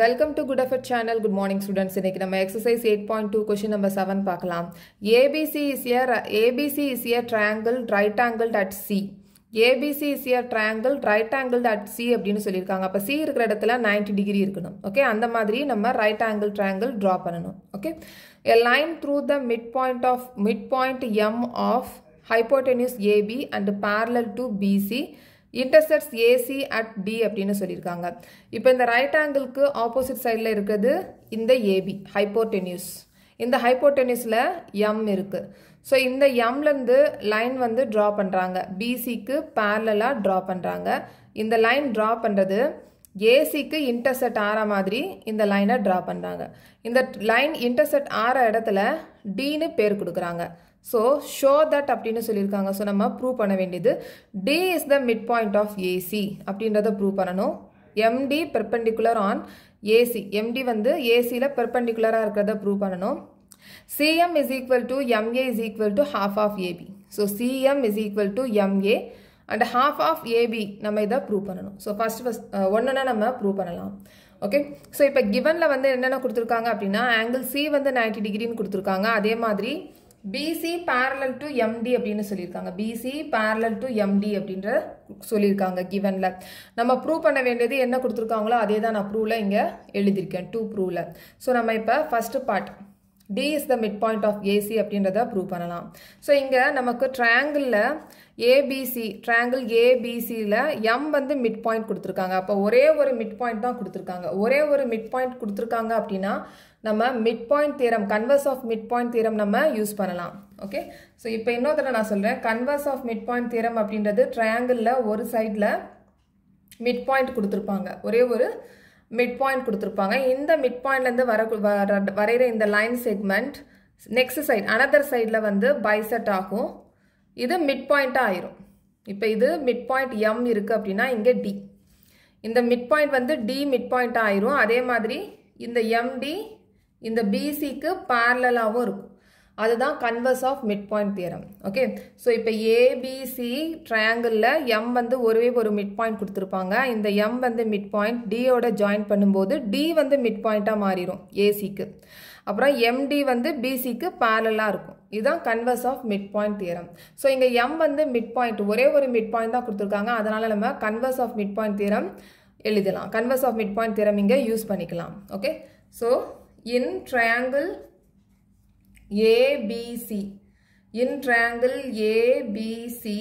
Welcome to good effort channel good morning students இன்றைக்கி நம்ம exercise eight point two question number seven பார்க்கலாம் ABC is a ABC is a triangle right angle at C ABC is a triangle right angle at C அப்படின்னு சொல்லியிருக்காங்க அப்போ C இருக்கிற இடத்துல ninety degree இருக்கணும் okay அந்த மாதிரி நம்ம ரைட் ஆங்கிள் ட்ரையாங்கிள் ட்ரா பண்ணணும் okay a line through the mid point of mid point M of hypotenuse AB and parallel to BC intersects AC at D அப்படின்னு சொல்லியிருக்காங்க இப்போ இந்த ரைட் ஆங்கிளுக்கு ஆப்போசிட் சைடில் இருக்கிறது இந்த ஏபி ஹைப்போர்டெனியூஸ் இந்த ஹைப்போர்டெனியூஸில் எம் இருக்குது ஸோ இந்த எம்லேருந்து லைன் வந்து ட்ரா பண்ணுறாங்க பிசிக்கு பேரலாக ட்ரா பண்ணுறாங்க இந்த லைன் ட்ரா பண்ணுறது ஏசிக்கு இன்டர்செட் ஆகிற மாதிரி இந்த லைனை ட்ரா பண்ணுறாங்க இந்த லைன் இன்டர்செட் ஆகிற இடத்துல டீன்னு பேர் கொடுக்குறாங்க ஸோ ஷோ தட் அப்படின்னு சொல்லியிருக்காங்க ஸோ நம்ம ப்ரூவ் பண்ண வேண்டியது D is the mid point of AC அப்படின்றத ப்ரூவ் பண்ணணும் MD perpendicular on AC MD வந்து ஏசியில் பெர்பெண்டிகுலராக இருக்கிறத ப்ரூவ் பண்ணணும் CM is equal to MA is equal to half of AB so CM is equal to MA and half of AB நம்ம இதை prove பண்ணணும் ஸோ ஃபஸ்ட் ஃபஸ்ட் ஒன்றுனா நம்ம ப்ரூவ் பண்ணலாம் ஓகே ஸோ இப்போ கிவனில் வந்து என்னென்ன கொடுத்துருக்காங்க அப்படின்னா ஆங்கிள் சி வந்து நைன்டி டிகிரின்னு கொடுத்துருக்காங்க அதே மாதிரி பிசி பேரலல் டு எம்டி அப்படின்னு சொல்லியிருக்காங்க பிசி பேரலல் டு எம்டி அப்படின்ற சொல்லியிருக்காங்க கிவனில் நம்ம ப்ரூவ் பண்ண வேண்டியது என்ன கொடுத்துருக்காங்களோ அதே தான் நான் ப்ரூவில் இங்கே எழுதியிருக்கேன் டூ ப்ரூவில் ஸோ நம்ம இப்போ first part D is the mid point of AC அப்படின்றத ப்ரூவ் பண்ணலாம் ஸோ இங்கே நமக்கு ட்ரையாங்கிளில் ஏபிசி ட்ராங்கிள் ஏபிசியில் எம் வந்து மிட் பாயிண்ட் கொடுத்துருக்காங்க அப்போ ஒரே ஒரு மிட் பாயிண்ட் தான் கொடுத்துருக்காங்க ஒரே ஒரு மிட் பாயிண்ட் கொடுத்துருக்காங்க அப்படின்னா நம்ம mid point theorem converse of mid point theorem நம்ம யூஸ் பண்ணலாம் ஓகே ஸோ இப்போ இன்னொரு தடவை நான் சொல்கிறேன் கன்வர்ஸ் ஆஃப் மிட் பாயிண்ட் தீரம் அப்படின்றது ட்ரையாங்கிளில் ஒரு சைடில் மிட் பாயிண்ட் கொடுத்துருப்பாங்க ஒரே ஒரு மிட் பாயிண்ட் கொடுத்துருப்பாங்க இந்த மிட் பாயிண்ட்லேருந்து வர வரைகிற இந்த line segment next side another சைடில் வந்து பைசெட் ஆகும் இது மிட் பாயிண்ட்டாக ஆயிரும் இப்போ இது மிட் பாயிண்ட் எம் இருக்குது அப்படின்னா இங்கே டி இந்த மிட் பாயிண்ட் வந்து டி மிட் பாயிண்ட்டாக ஆயிரும் அதே மாதிரி இந்த எம்டி இந்த பிசிக்கு பேரலாகவும் இருக்கும் அதுதான் converse of mid point theorem okay so இப்போ ஏபிசி ட்ரையாங்கிளில் எம் வந்து ஒருவே ஒரு மிட் பாயிண்ட் கொடுத்துருப்பாங்க இந்த எம் வந்து மிட் பாயிண்ட் டியோட ஜாயின் பண்ணும்போது டி வந்து மிட் பாயிண்ட்டாக மாறிடும் ஏசிக்கு அப்புறம் எம்டி வந்து பிசிக்கு பேரலாக இருக்கும் இதுதான் converse of mid point theorem so இங்கே எம் வந்து மிட் பாயிண்ட் ஒரே ஒரு மிட் பாயிண்ட் தான் கொடுத்துருக்காங்க அதனால் நம்ம converse of mid point theorem எழுதலாம் converse of mid point theorem இங்கே யூஸ் பண்ணிக்கலாம் okay so in triangle ABC in triangle ABC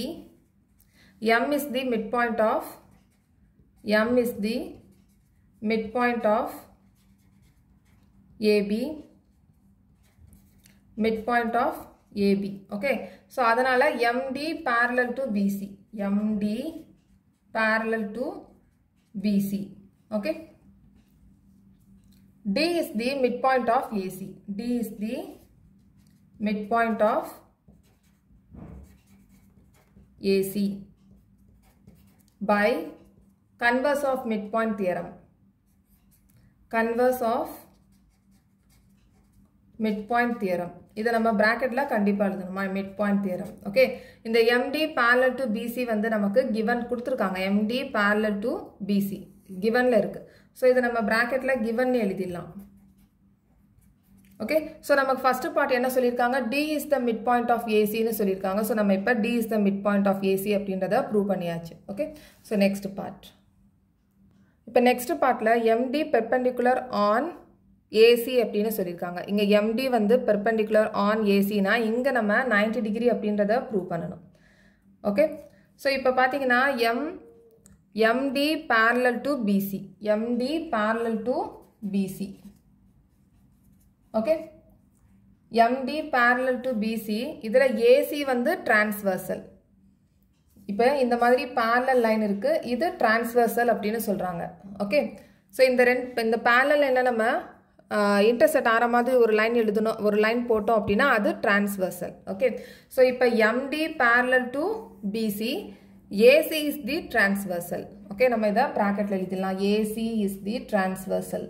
M is the mid point of M is the mid point of AB midpoint of AB okay so அதனால MD parallel to BC MD parallel to BC okay D is the midpoint of AC D is the midpoint of AC by converse of midpoint theorem converse of midpoint theorem இதை நம்ம பிராக்கெட்டில் கண்டிப்பாக எழுதணுமா mid point theorem okay இந்த MD parallel to BC வந்து நமக்கு given கொடுத்துருக்காங்க MD parallel to BC கிவனில் இருக்குது ஸோ இதை நம்ம பிராக்கெட்டில் கிவன் எழுதிடலாம் ஓகே ஸோ நமக்கு ஃபஸ்ட்டு பார்ட் என்ன சொல்லியிருக்காங்க D is the mid point of ஏசின்னு சொல்லியிருக்காங்க ஸோ நம்ம இப்போ D is the mid point of AC அப்படின்றத ப்ரூவ் பண்ணியாச்சு ஓகே ஸோ நெக்ஸ்ட் பார்ட் இப்போ நெக்ஸ்ட் பார்ட்டில் எம்டி பெர்பெண்டிகுலர் ஆன் ஏசி அப்படின்னு சொல்லியிருக்காங்க இங்கே எம்டி வந்து பெர்பெண்டிகுலர் ஆன் ஏசினா இங்கே நம்ம நைன்டி டிகிரி அப்படின்றத ப்ரூவ் பண்ணணும் ஓகே ஸோ இப்போ பார்த்தீங்கன்னா M MD parallel to BC MD parallel to BC okay MD parallel to BC இதில் ஏசி வந்து டிரான்ஸ்வர்சல் இப்போ இந்த மாதிரி பேரலல் லைன் இருக்குது இது டிரான்ஸ்வர்சல் அப்படின்னு சொல்கிறாங்க ஓகே ஸோ இந்த ரெண்டு இந்த பேரலல் என்ன நம்ம இன்டர்செட் ஆகிற மாதிரி ஒரு லைன் எழுதணும் ஒரு லைன் போட்டோம் அப்படின்னா அது டிரான்ஸ்வர்சல் ஓகே ஸோ இப்போ MD parallel to BC AC is the transversal okay நம்ம இதை ப்ராக்கெட்டில் எழுதிடலாம் ஏசி இஸ் தி டிரான்ஸ்வர்சல்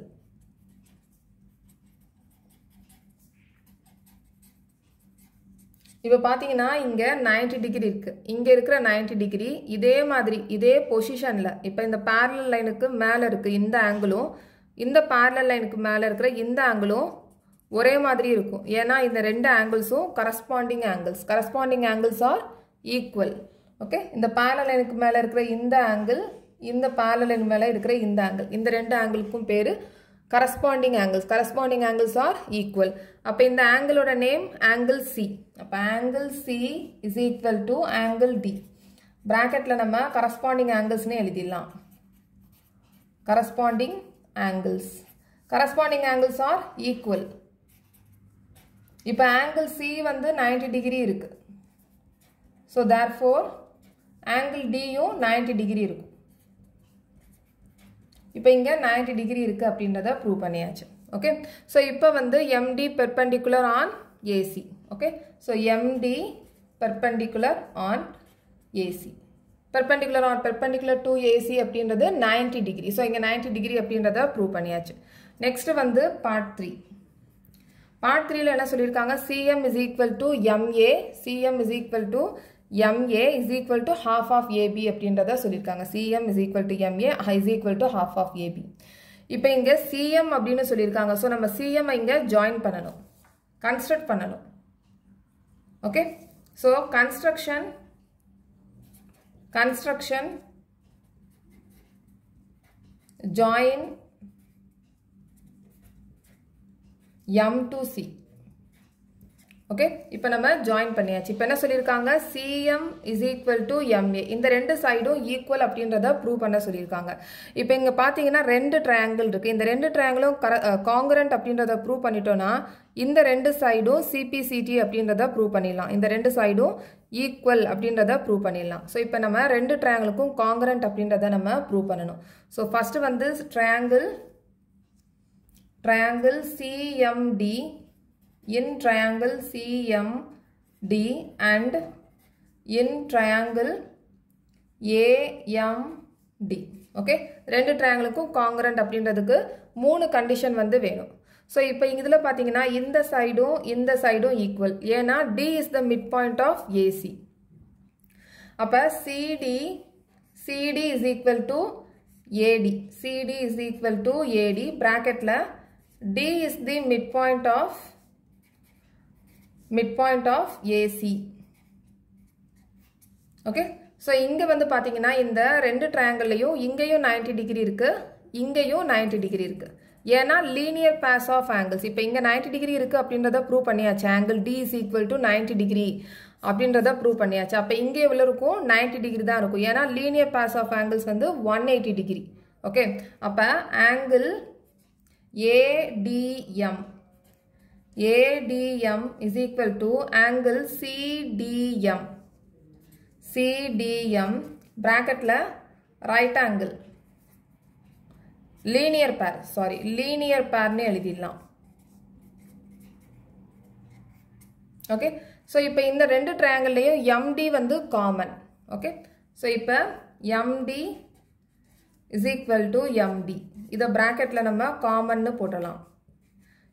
இப்போ பார்த்தீங்கன்னா இங்கே நைன்டி டிகிரி இருக்குது இங்கே இருக்கிற நைன்டி டிகிரி இதே மாதிரி இதே பொசிஷனில் இப்போ இந்த பேரல் லைனுக்கு மேலே இருக்குது இந்த ஆங்கிளும் இந்த பேரலல் லைனுக்கு மேலே இருக்கிற இந்த ஆங்கிளும் ஒரே மாதிரி இருக்கும் ஏன்னா இந்த ரெண்டு ஆங்கிள்ஸும் corresponding angles corresponding angles are equal okay இந்த பேரலல் லைனுக்கு மேலே இருக்கிற இந்த ஆங்கிள் இந்த பேரலல் லைன் மேலே இருக்கிற இந்த ஆங்கிள் இந்த ரெண்டு ஆங்கிளுக்கும் பேர் corresponding angles corresponding angles are equal அப்போ இந்த ஆங்கிளோட நேம் ஆங்கிள் சி அப்போ angle C is equal to angle D ப்ராக்கெட்டில் நம்ம கரஸ்பாண்டிங் ஆங்கிள்ஸ்னே எழுதிடலாம் corresponding angles. Corresponding angles are equal. இப்போ angle C வந்து 90 degree இருக்கு. So therefore, angle D யும் 90 degree இருக்கு. இப்போ இங்க 90 degree இருக்கு அப்படின்றத prove பண்ணியாச்சு. Okay. So இப்போ வந்து MD perpendicular on AC. Okay. So MD perpendicular on AC. perpendicular are perpendicular to AC அப்படின்றது 90 டிகிரி ஸோ இங்கே நைன்டி டிகிரி அப்படின்றத ப்ரூவ் பண்ணியாச்சு நெக்ஸ்ட்டு வந்து பார்ட் த்ரீ பார்ட் 3ல என்ன சொல்லியிருக்காங்க CM is equal to MA CM is equal to MA is equal to half of AB அப்படின்றத சொல்லியிருக்காங்க CM is equal to MA is equal to half of AB இப்போ இங்கே CM அப்படின்னு சொல்லியிருக்காங்க so நம்ம சிஎம் இங்கே ஜாயின் பண்ணணும் construct பண்ணணும் okay so construction construction join M to C ஓகே இப்போ நம்ம ஜாயின் பண்ணியாச்சு இப்போ என்ன சொல்லியிருக்காங்க CM is equal to MA இந்த ரெண்டு சைடும் ஈக்குவல் அப்படின்றத ப்ரூவ் பண்ண சொல்லியிருக்காங்க இப்போ இங்கே பார்த்தீங்கன்னா ரெண்டு ட்ரையாங்கிள் இருக்குது இந்த ரெண்டு ட்ரையாங்கிளும் கர காங்கரண்ட் அப்படின்றத ப்ரூவ் பண்ணிட்டோன்னா இந்த ரெண்டு சைடும் சிபிசிடி அப்படின்றத ப்ரூவ் பண்ணிடலாம் இந்த ரெண்டு சைடும் ஈக்குவல் அப்படின்றத ப்ரூவ் பண்ணிடலாம் ஸோ இப்போ நம்ம ரெண்டு ட்ரையாங்கிளுக்கும் காங்கரண்ட் அப்படின்றத நம்ம ப்ரூவ் பண்ணணும் ஸோ ஃபஸ்ட்டு வந்து triangle triangle CMD in triangle CMD and in triangle AMD. Okay ரெண்டு ட்ரையாங்கிளுக்கும் காங்கரண்ட் அப்படின்றதுக்கு மூணு கண்டிஷன் வந்து வேணும் ஸோ இப்போ இதில் பார்த்தீங்கன்னா இந்த சைடும் இந்த சைடும் ஈக்குவல் ஏன்னா D is the mid point of AC அப்போ CD CD is equal to AD CD is equal to AD ப்ராக்கெட்டில் D is the mid point of midpoint of AC okay so இங்க வந்து பார்த்தீங்கன்னா இந்த ரெண்டு triangleலையும் இங்கேயும் 90 டிகிரி இருக்கு இங்கேயும் 90 டிகிரி இருக்கு ஏன்னா லீனியர் பேஸ் ஆஃப் ஆங்கிள்ஸ் இப்போ இங்கே 90 டிகிரி இருக்கு அப்படின்றத ப்ரூவ் பண்ணியாச்சு angle D is equal to 90 degree அப்படின்றத ப்ரூவ் பண்ணியாச்சு அப்போ இங்கே எவ்வளோ இருக்கும் 90 டிகிரி தான் இருக்கும் ஏன்னா லீனியர் pass ஆஃப் ஆங்கிள்ஸ் வந்து 180 டிகிரி ஓகே அப்போ angle ADM ADM is equal to angle CDM. CDM bracketல right angle. linear pair, sorry, linear pair நே எளிதில்லாம். okay so இப்போ இந்த ரெண்டு triangleலையும் MD வந்து common okay so இப்போ MD is equal to MD இதை bracketல நம்ம common போட்டலாம்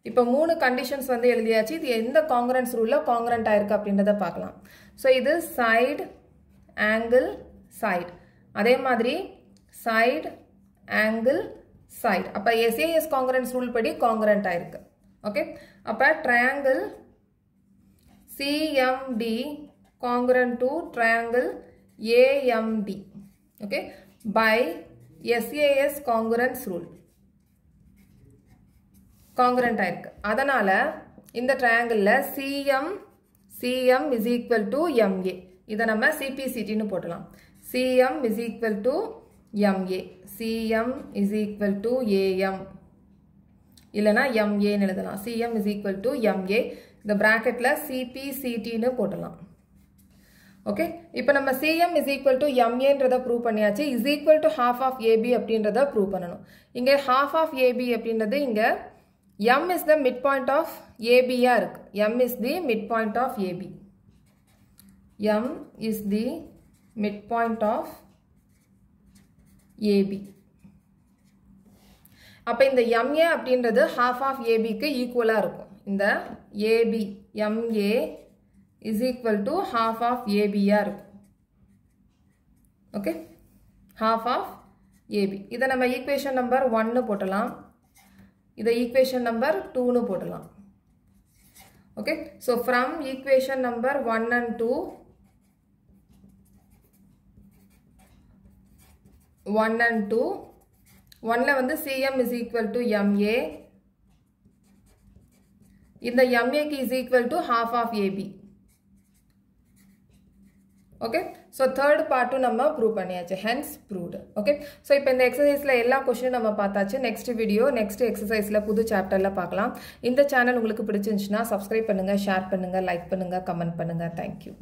இப்போ மூணு கண்டிஷன்ஸ் வந்து எழுதியாச்சு இது எந்த காங்கிரன்ஸ் ரூலில் காங்கரண்ட் ஆயிருக்கு அப்படின்றத பார்க்கலாம் ஸோ இது சைடு ஆங்கிள் சைடு அதே மாதிரி சைடு ஆங்கிள் சைடு அப்போ எஸ்ஏஎஸ் காங்கிரன்ஸ் ரூல் படி காங்கரண்ட் ஆயிருக்கு ஓகே அப்போ triangle CMD congruent to triangle AMD okay by SAS congruence rule congruent ஆயிருக்கு அதனால் இந்த ட்ரையாங்கிளில் CM CM is equal to MA இதை நம்ம சிபிசிடின்னு போட்டலாம் CM is equal to MA CM is equal to AM இல்லைனா எம்ஏன்னு எழுதலாம் CM is equal to MA இந்த ப்ராக்கெட்டில் சிபிசிடின்னு போட்டலாம் ஓகே இப்போ நம்ம சிஎம் இஸ் ஈக்குவல் டு எம்ஏன்றத ப்ரூவ் பண்ணியாச்சு is equal to half of AB அப்படின்றத ப்ரூவ் பண்ணணும் இங்கே ஹாஃப் ஆஃப் ஏபி அப்படின்றது இங்கே M is the midpoint of AB arc. M is the midpoint of AB M is the midpoint of AB அப்பு இந்த MA அப்படின்றது half of AB ABக்கு equal இருக்கும் இந்த AB MA is equal to half of AB இருக்கும் Okay? half of AB இது நம்ம equation number 1 போட்டலாம் இதை equation number டூன்னு போடலாம் okay so from equation number one and two one and two ஒன்னில் வந்து CM is equal to MA இந்த எம்ஏக்கு is equal to half of AB okay so third பார்ட்டும் நம்ம ப்ரூவ் பண்ணியாச்சு ஹென்ஸ் ப்ரூவ்டு ஓகே ஸோ இப்போ இந்த எக்ஸசைஸில் எல்லா கொஷினும் நம்ம பார்த்தாச்சு நெக்ஸ்ட் வீடியோ நெக்ஸ்ட் எக்ஸசைஸில் புது சாப்டரில் பார்க்கலாம் இந்த சேனல் உங்களுக்கு பிடிச்சிருந்துச்சுன்னா சப்ஸ்கிரைப் பண்ணுங்கள் ஷேர் பண்ணுங்கள் லைக் பண்ணுங்கள் கமெண்ட் பண்ணுங்கள் தேங்க்யூ